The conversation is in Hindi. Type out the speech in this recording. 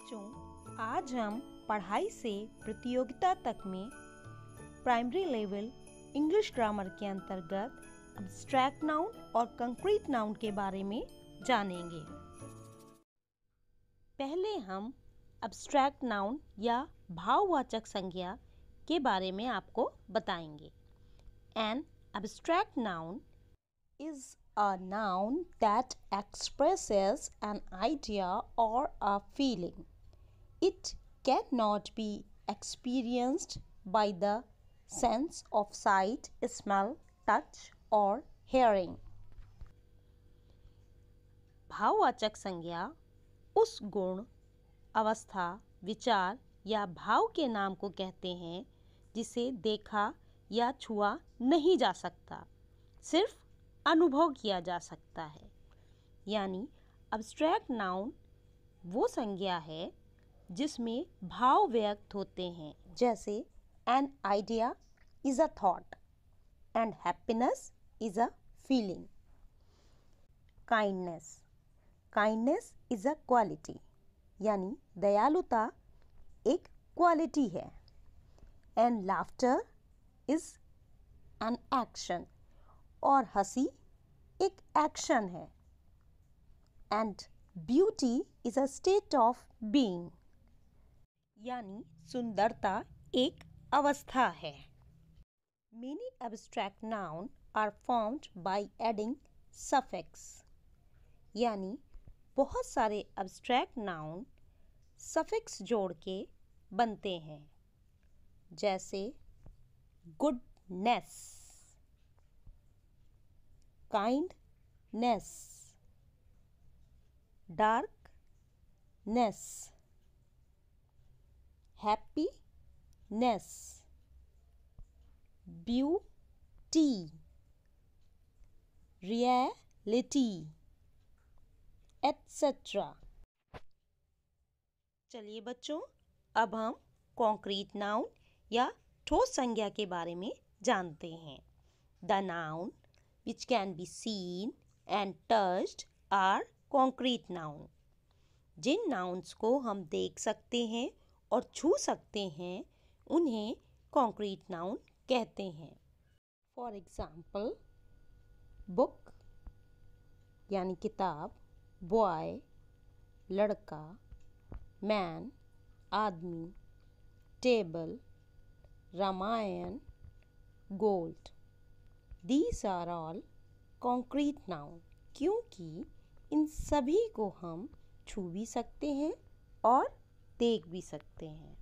बच्चों आज हम पढ़ाई से प्रतियोगिता तक में प्राइमरी लेवल इंग्लिश ग्रामर के अंतर्गत अब्स्ट्रैक्ट नाउन और कंक्रीट नाउन के बारे में जानेंगे पहले हम अब्स्ट्रैक्ट नाउन या भाववाचक संज्ञा के बारे में आपको बताएंगे an abstract noun is a noun that expresses an idea or a feeling. It cannot be experienced by the sense of sight, smell, touch, or hearing. भाववाचक संज्ञा उस गुण अवस्था विचार या भाव के नाम को कहते हैं जिसे देखा या छुआ नहीं जा सकता सिर्फ अनुभव किया जा सकता है यानी अब्स्ट्रैक्ट नाउन वो संज्ञा है जिसमें भाव व्यक्त होते हैं जैसे an idea is a thought and happiness is a feeling kindness kindness is a quality यानी दयालुता एक क्वालिटी है and laughter is an action और हंसी एक एक्शन है and beauty is a state of being यानी सुंदरता एक अवस्था है many abstract noun are formed by adding suffix यानी बहुत सारे एब्स्ट्रैक्ट नाउन सफेक्स जोड़ के बनते हैं जैसे goodness kindness darkness happiness beauty reality etc चलिए बच्चों अब हम कॉन्क्रीट नाउन या ठोस संज्ञा के बारे में जानते हैं the noun which can be seen and touched are concrete noun. जिन nouns को हम देख सकते हैं और छू सकते हैं उन्हें concrete noun कहते हैं फॉर एग्ज़ाम्पल बुक यानी किताब बॉय लड़का मैन आदमी table Ramayana gold these are all concrete noun क्योंकि इन सभी को हम छू भी सकते हैं और देख भी सकते हैं